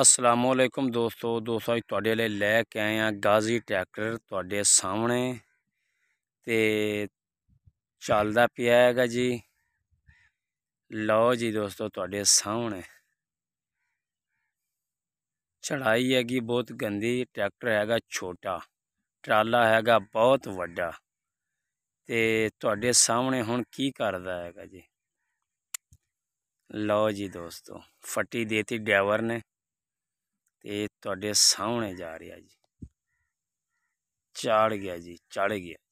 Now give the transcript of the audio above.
ਅਸਲਾਮ ਦੋਸਤੋ ਦੋਸਤੋ ਅੱਜ ਤੁਹਾਡੇ ਲਈ ਲੈ ਕੇ ਆਏ ਆ ਗਾਜ਼ੀ ਟਰੈਕਟਰ ਤੁਹਾਡੇ ਸਾਹਮਣੇ ਤੇ ਚੱਲਦਾ ਪਿਆ ਹੈਗਾ ਜੀ ਲਓ ਜੀ ਦੋਸਤੋ ਤੁਹਾਡੇ ਸਾਹਮਣੇ ਚੜਾਈ ਹੈਗੀ ਬਹੁਤ ਗੰਦੀ ਟਰੈਕਟਰ ਹੈਗਾ ਛੋਟਾ ਟਰਾਲਾ ਹੈਗਾ ਬਹੁਤ ਵੱਡਾ ਤੇ ਤੁਹਾਡੇ ਸਾਹਮਣੇ ਹੁਣ ਕੀ ਕਰਦਾ ਹੈਗਾ ਜੀ ਲਓ ਜੀ ਦੋਸਤੋ ਫੱਟੀ ਦੇਤੀ ਡਰਾਈਵਰ ਨੇ तो सामने जा रहा जी चढ़ गया जी चढ़ गया